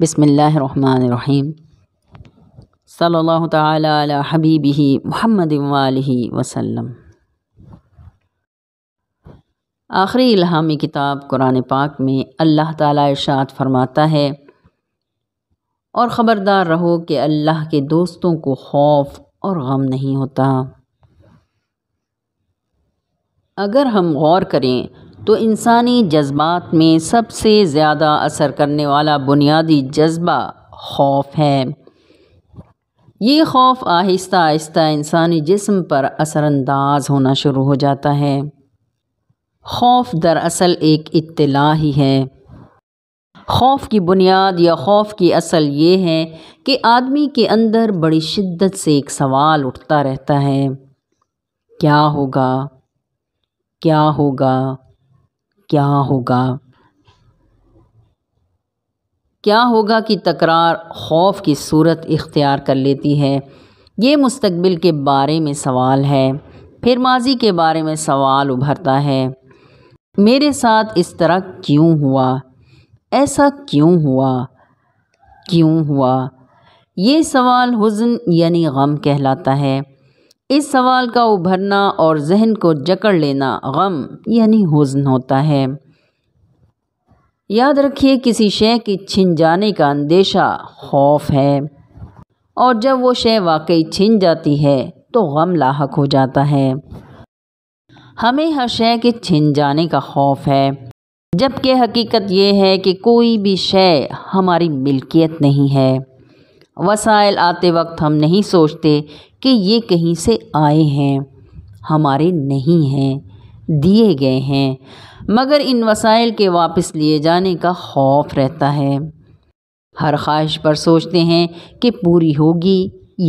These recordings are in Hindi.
बसमीम सल्ला तबीबी महमद वसलम आखिरी इल्हामी किताब कुरान पाक में अल्लाह ताला इरशाद फरमाता है और ख़बरदार रहो कि अल्लाह के दोस्तों को खौफ और गम नहीं होता अगर हम गौर करें तो इंसानी जज्बात में सबसे ज़्यादा असर करने वाला बुनियादी जज्बा खौफ है ये खौफ आहिस्ता आहिस्ता इंसानी जिस्म पर असरानंदाज होना शुरू हो जाता है खौफ दरअसल एक इत्तला ही है खौफ की बुनियाद या खौफ की असल ये है कि आदमी के अंदर बड़ी शिद्दत से एक सवाल उठता रहता है क्या होगा क्या होगा क्या होगा क्या होगा कि तकरार खौफ की सूरत इख्तियार कर लेती है ये मुस्तबिल के बारे में सवाल है फिर माजी के बारे में सवाल उभरता है मेरे साथ इस तरह क्यों हुआ ऐसा क्यों हुआ क्यों हुआ ये सवाल हुज़न यानी गम कहलाता है इस सवाल का उभरना और जहन को जकड़ लेना गम यानी हुजन होता है याद रखिए किसी शय के छिन जाने का अंदेशा खौफ है और जब वो शय वाकई छिन जाती है तो गम लाक हो जाता है हमें हर शय के छिन जाने का खौफ है जबकि हकीकत यह है कि कोई भी शय हमारी मिल्कियत नहीं है वसाइल आते वक्त हम नहीं सोचते कि ये कहीं से आए हैं हमारे नहीं हैं दिए गए हैं मगर इन वसाइल के वापस लिए जाने का खौफ रहता है हर ख्वाहिश पर सोचते हैं कि पूरी होगी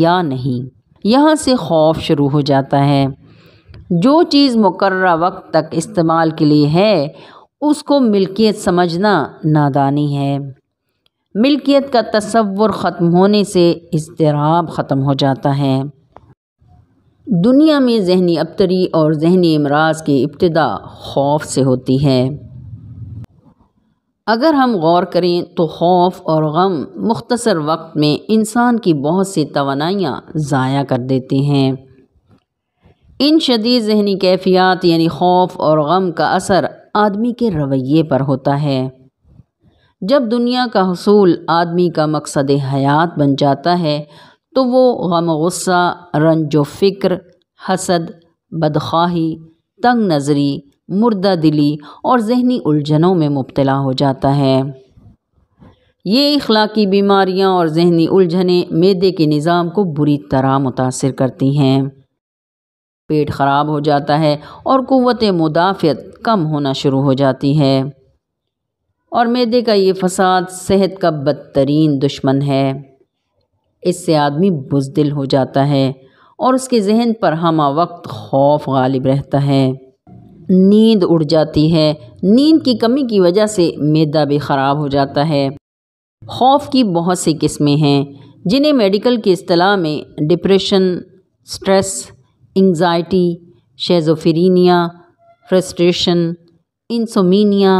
या नहीं यहाँ से खौफ शुरू हो जाता है जो चीज़ मुकर वक्त तक इस्तेमाल के लिए है उसको मिल्कियत समझना नादानी है मिल्कियत का तस्वुर ख़त्म होने से इसतराब ख़त्म हो जाता है दुनिया में जहनी अबतरी और जहनी अमराज की इब्तदा खौफ से होती है अगर हम गौर करें तो खौफ और गम मुख्तसर वक्त में इंसान की बहुत सी तोानाइयाँ ज़ाया कर देते हैं इन शदीद जहनी कैफियात यानी खौफ और गम का असर आदमी के रवैये पर होता है जब दुनिया का हसूल आदमी का मकसद हयात बन जाता है तो वो गम गुस्सा रंज फ़िक्र हसद बदख्वाही तंग नज़री मुर्दा दिली और जहनी उलझनों में मुबतला हो जाता है ये इखलाकी बीमारियां और जहनी उलझने मैदे के निज़ाम को बुरी तरह मुतासर करती हैं पेट ख़राब हो जाता है और क़वत मुदाफ़त कम होना शुरू हो जाती है और मैदे का ये फसाद सेहत का बदतरीन दुश्मन है इससे आदमी बुजदिल हो जाता है और उसके जहन पर हमा वक्त खौफ गालिब रहता है नींद उड़ जाती है नींद की कमी की वजह से मैदा भी ख़राब हो जाता है खौफ की बहुत सी किस्में हैं जिन्हें मेडिकल की अतलाह में depression stress anxiety schizophrenia frustration insomnia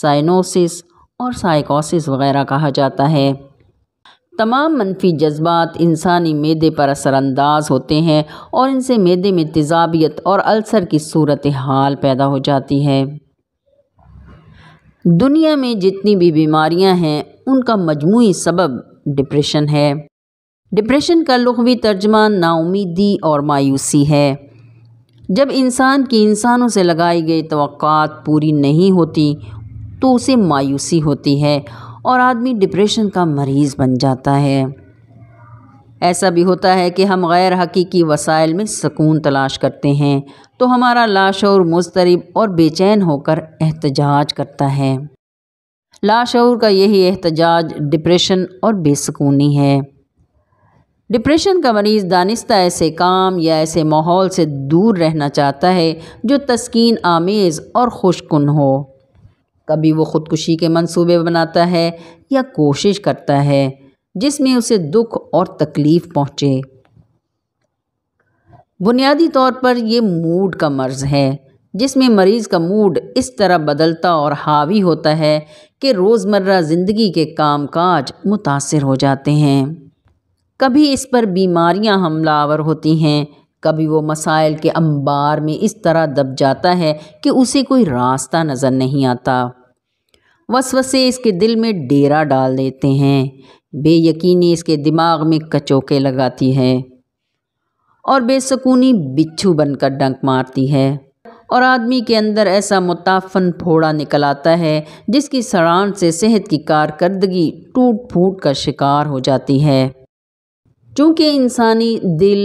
cyanosis और साइकोसिस वगैरह कहा जाता है तमाम मनफी जज्बात इंसानी मैदे पर असरानंदाज होते हैं और इनसे मैदे में तजाबियत और अल्सर की सूरत हाल पैदा हो जाती है दुनिया में जितनी भी बीमारियां हैं उनका मजमू सबब डिप्रेशन है डिप्रेशन का लघवी तर्जमा नाउमीदी और मायूसी है जब इंसान की इंसानों से लगाई गई तो पूरी नहीं होती तो उसे मायूसी होती है और आदमी डिप्रेशन का मरीज़ बन जाता है ऐसा भी होता है कि हम गैर हकीकी वसाइल में सुकून तलाश करते हैं तो हमारा लाशौर मुस्तरब और बेचैन होकर एहतजाज करता है लाशौर का यही एहतजाज डिप्रेशन और बेसकूनी है डिप्रेशन का मरीज़ दानिस्ता ऐसे काम या ऐसे माहौल से दूर रहना चाहता है जो तस्कीन आमेज़ और खुशकुन हो कभी वो ख़ुदकुशी के मंसूबे बनाता है या कोशिश करता है जिसमें उसे दुख और तकलीफ़ पहुँचे बुनियादी तौर पर यह मूड का मर्ज़ है जिसमें मरीज़ का मूड इस तरह बदलता और हावी होता है कि रोज़मर्रा ज़िंदगी के काम काज मुतासर हो जाते हैं कभी इस पर बीमारियां हमलावर होती हैं कभी वो मसाइल के अंबार में इस तरह दब जाता है कि उसे कोई रास्ता नज़र नहीं आता वसवसे इसके दिल में डेरा डाल देते हैं बेयकीनी इसके दिमाग में कचोके लगाती है और बेसकूनी बिच्छू बनकर डंक मारती है और आदमी के अंदर ऐसा मुताफन फोड़ा निकल आता है जिसकी सड़ान से सेहत की कारकर्दगी टूट फूट का शिकार हो जाती है चूँकि इंसानी दिल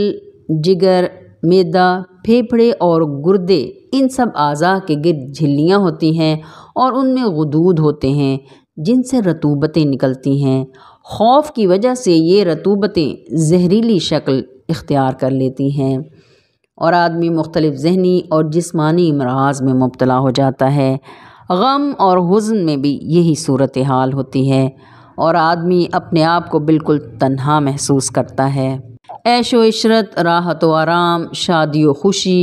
जिगर मैदा फेफड़े और गुर्दे इन सब अज़ा के गिर झिल्लियाँ होती हैं और उनमें गदूद होते हैं जिनसे रतूबतें निकलती हैं खौफ की वजह से ये रतूबतें ज़हरीली शक्ल इख्तियार कर लेती हैं और आदमी मुख्तलिफ़ जहनी और जिस्मानी अमराज में मुबतला हो जाता है गम और हज़न में भी यही सूरत हाल होती है और आदमी अपने आप को बिल्कुल तन्हा महसूस करता है ऐशो इशरत राहत व आराम शादी व खुशी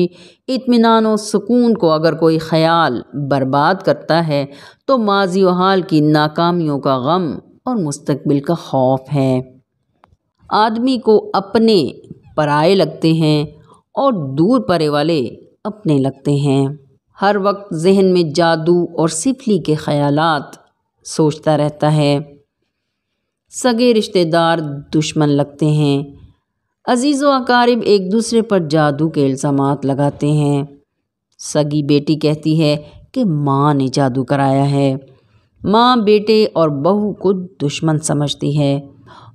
इत्मीनान व सुकून को अगर कोई ख्याल बर्बाद करता है तो माजी व हाल की नाकामियों का गम और मुस्तबिल का खौफ है आदमी को अपने पराए लगते हैं और दूर परे वाले अपने लगते हैं हर वक्त जहन में जादू और सिफली के ख्यालात सोचता रहता है सगे रिश्तेदार दुश्मन लगते हैं अजीज़ व अकारब एक दूसरे पर जादू के इल्ज़ाम लगाते हैं सगी बेटी कहती है कि माँ ने जादू कराया है माँ बेटे और बहू को दुश्मन समझती है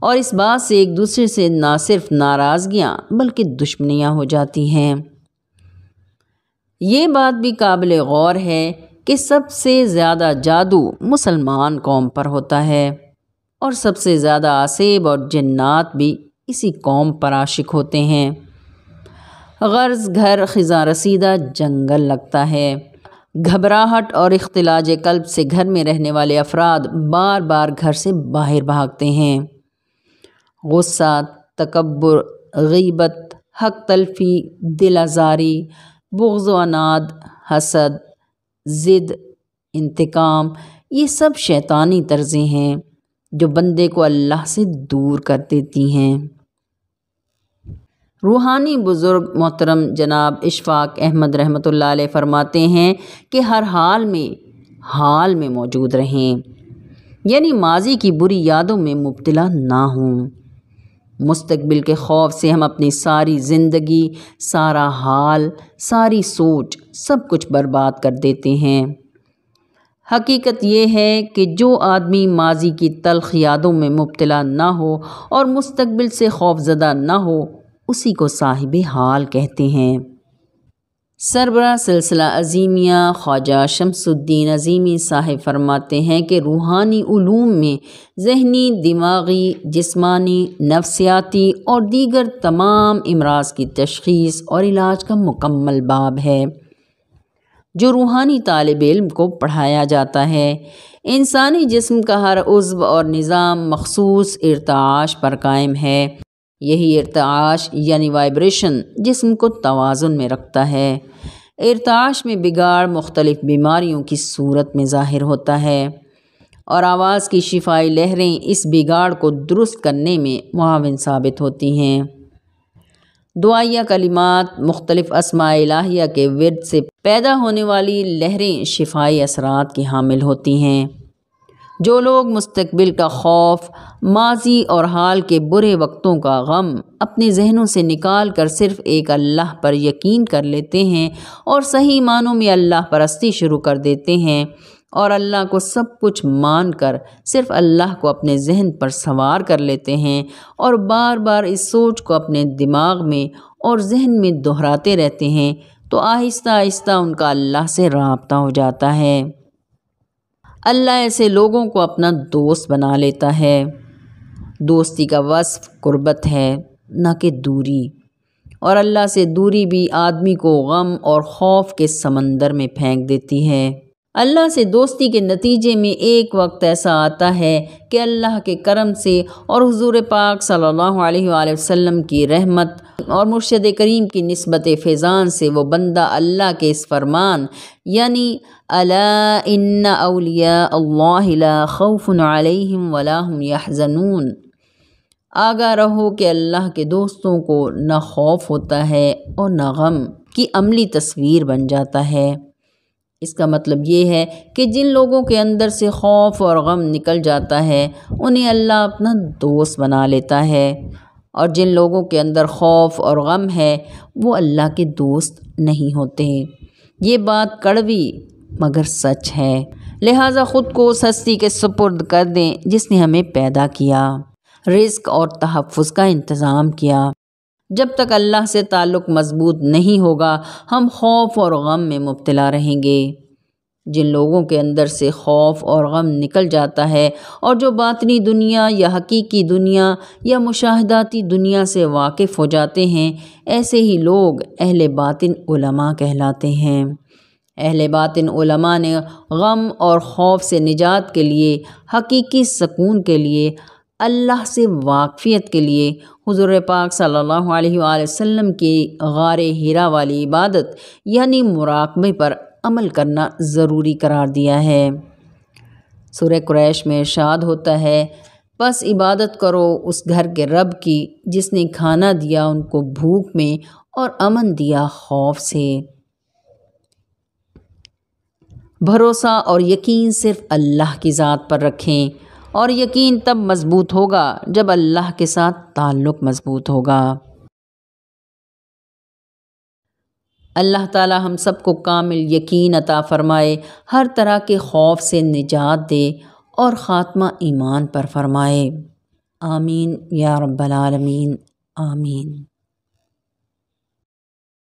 और इस बात से एक दूसरे से ना सिर्फ नाराज़गियाँ बल्कि दुश्मनियाँ हो जाती हैं ये बात भी काबिल गौर है कि सबसे ज़्यादा जादू मुसलमान कौम पर होता है और सबसे ज़्यादा आसेब और जन्नात भी इसी कौम पर आशिक होते हैं गर्ज घर खिजा रसीदा जंगल लगता है घबराहट और अख्तिलाज कल्ब से घर में रहने वाले अफराद बार बार घर से बाहर भागते हैं गुस्सा तकबर गीबत हक तलफी दिल आज़ारी बुग्ज़ अनाद हसद ज़िद इंतकाम ये सब शैतानी तर्ज़ें हैं जो बंदे को अल्लाह से दूर कर देती हैं रूहानी बुज़ुर्ग मोहतरम जनाब इशफाक अहमद रहमत फरमाते हैं कि हर हाल में हाल में मौजूद रहें यानी माजी की बुरी यादों में मुबतला ना हों मुस्तबिल के खौफ से हम अपनी सारी ज़िंदगी सारा हाल सारी सोच सब कुछ बर्बाद कर देते हैं हकीकत यह है कि जो आदमी माजी की तलख यादों में मुबतला ना हो और मुस्तबिल से खौफ ज़दा ना हो उसी को साहिब हाल कहते हैं सरबरा सिलसिला अजीमिया ख्वाजा शमसुद्दीन अजीमी साहिब फरमाते हैं कि रूहानी ूम में जहनी दिमागी जिस्मानी नफसियाती और दीगर तमाम अमराज की तशखीस और इलाज का मुकम्मल बाब है जो रूहानी तालब इल्म को पढ़ाया जाता है इंसानी जिस्म का हर उज्व और निज़ाम मखसूस इरताश पर कायम है यही इरताश यानी वाइब्रेशन जिसम को तोज़ुन में रखता है इरताश में बिगाड़ मुख्तलिफ बीमारियों की सूरत में ज़ाहिर होता है और आवाज़ की शिफाई लहरें इस बिगाड़ को दुरुस्त करने में मुआवन साबित होती हैं दुआया कलिमात मुख्तलिफ असमा इलाहिया के विरद से पैदा होने वाली लहरें शिफाई असरात की हामिल होती हैं जो लोग मुस्तबिल का खौफ माजी और हाल के बुरे वक्तों का गम अपने जहनों से निकाल कर सिर्फ एक अल्लाह पर यकीन कर लेते हैं और सही मानों में अल्लाह परस्ती शुरू कर देते हैं और अल्लाह को सब कुछ मान कर सिर्फ अल्लाह को अपने जहन पर सवार कर लेते हैं और बार बार इस सोच को अपने दिमाग में और जहन में दोहराते रहते हैं तो आहिस्ता आहिस्ता उनका अल्लाह से रबता हो जाता है अल्लाह ऐसे लोगों को अपना दोस्त बना लेता है दोस्ती का वस्फ कुर्बत है न कि दूरी और अल्लाह से दूरी भी आदमी को गम और खौफ के समंदर में फेंक देती है अल्लाह से दोस्ती के नतीजे में एक वक्त ऐसा आता है कि अल्लाह के करम से और हजूर पाक सल्लल्लाहु अलैहि वसल्लम की रहमत और मुर्शद करीम की नस्बत फ़ैज़ान से वो बंदा अल्लाह के इस फरमान यानी अला इन्ना अलिया अल्लाह यहजनून आगा रहो कि अल्लाह के दोस्तों को ना खौफ होता है और ना गम की अमली तस्वीर बन जाता है इसका मतलब ये है कि जिन लोगों के अंदर से खौफ और गम निकल जाता है उन्हें अल्लाह अपना दोस्त बना लेता है और जिन लोगों के अंदर खौफ और गम है वो अल्लाह के दोस्त नहीं होते ये बात कड़वी मगर सच है लिहाजा ख़ुद को उस हस्ती के सुपुर्द कर दें जिसने हमें पैदा किया रिस्क और तहफ़ का इंतज़ाम किया जब तक अल्लाह से ताल्लुक़ मज़बूत नहीं होगा हम खौफ और गम में मुब्तला रहेंगे जिन लोगों के अंदर से खौफ और गम निकल जाता है और जो बातनी दुनिया या हकीकी दुनिया या मुशाहदाती दुनिया से वाकिफ़ हो जाते हैं ऐसे ही लोग अहल बातिन उलमा कहलाते हैं अहल बातिन उलमा ने गम और खौफ से निजात के लिए हकीकी सकून के लिए अल्लाह से वाकफ़ियत के लिए हुजूर पाक सल्लल्लाहु अलैहि वसल्लम की गार हीरा वाली इबादत यानी मुराकबे पर अमल करना ज़रूरी करार दिया है सूर्य क्रैश में शाद होता है बस इबादत करो उस घर के रब की जिसने खाना दिया उनको भूख में और अमन दिया खौफ से भरोसा और यकीन सिर्फ अल्लाह की ज़ात पर रखें और यकीन तब मज़बूत होगा जब अल्लाह के साथ ताल्लुक़ मज़बूत होगा अल्लाह ताला हम सबको कामिल यकीन अता फ़रमाए हर तरह के खौफ से निजात दे और ख़ात्मा ईमान पर फरमाए आमीन या रब्बल आलमीन आमीन